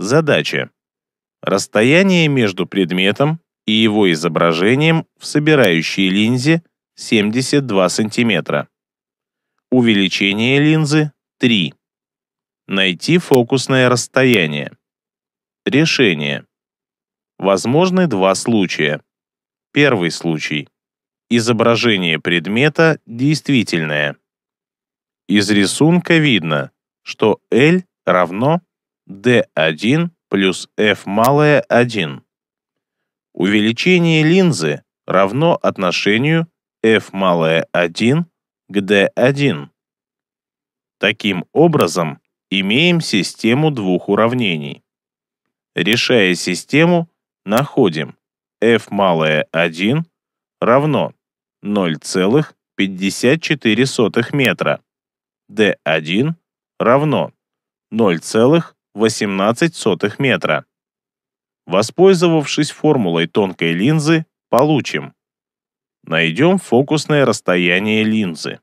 Задача. Расстояние между предметом и его изображением в собирающей линзе 72 см. Увеличение линзы 3. Найти фокусное расстояние. Решение. Возможны два случая. Первый случай. Изображение предмета действительное. Из рисунка видно, что L равно D1 плюс F малое 1. Увеличение линзы равно отношению F малое 1 к D1. Таким образом, имеем систему двух уравнений. Решая систему, находим f малое 1 равно 0,54 метра, d1 равно 0,54 18,18 метра. Воспользовавшись формулой тонкой линзы, получим. Найдем фокусное расстояние линзы.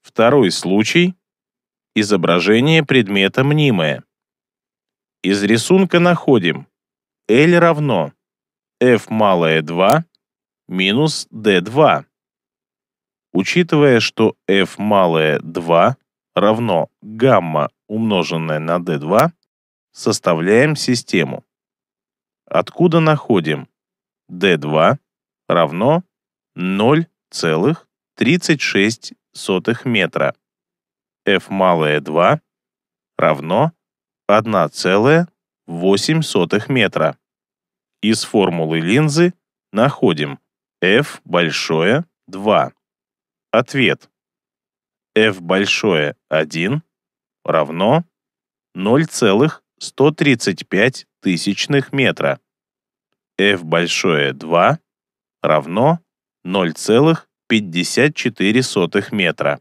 Второй случай – изображение предмета мнимое. Из рисунка находим L равно f малое 2 минус d2. Учитывая, что f малое 2 равно гамма умноженное на d2, составляем систему. Откуда находим? d2 равно 0,36 метра. f малое 2 равно 1,8 метра. Из формулы линзы находим f большое 2. Ответ. f большое 1 равно 0,135 тысячных метра. f большое 2 равно 0,54 метра.